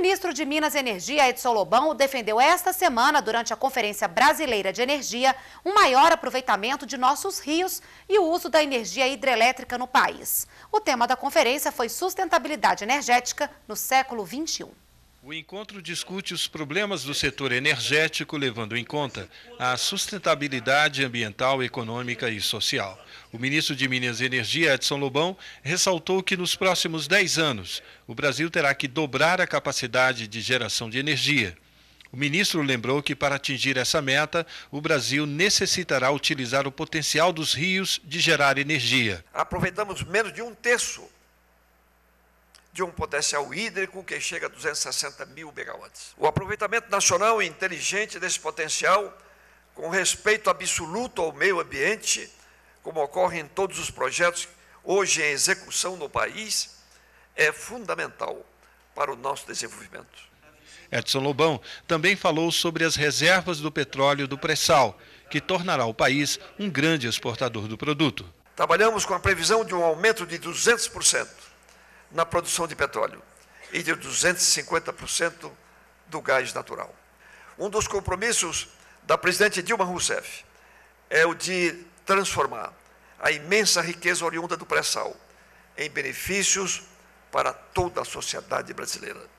ministro de Minas e Energia, Edson Lobão, defendeu esta semana, durante a Conferência Brasileira de Energia, um maior aproveitamento de nossos rios e o uso da energia hidrelétrica no país. O tema da conferência foi sustentabilidade energética no século XXI. O encontro discute os problemas do setor energético, levando em conta a sustentabilidade ambiental, econômica e social. O ministro de Minas e Energia, Edson Lobão, ressaltou que nos próximos 10 anos o Brasil terá que dobrar a capacidade de geração de energia. O ministro lembrou que, para atingir essa meta, o Brasil necessitará utilizar o potencial dos rios de gerar energia. Aproveitamos menos de um terço de um potencial hídrico que chega a 260 mil megawatts. O aproveitamento nacional e inteligente desse potencial, com respeito absoluto ao meio ambiente, como ocorre em todos os projetos hoje em execução no país, é fundamental para o nosso desenvolvimento. Edson Lobão também falou sobre as reservas do petróleo do pré-sal, que tornará o país um grande exportador do produto. Trabalhamos com a previsão de um aumento de 200% na produção de petróleo e de 250% do gás natural. Um dos compromissos da presidente Dilma Rousseff é o de transformar a imensa riqueza oriunda do pré-sal em benefícios para toda a sociedade brasileira.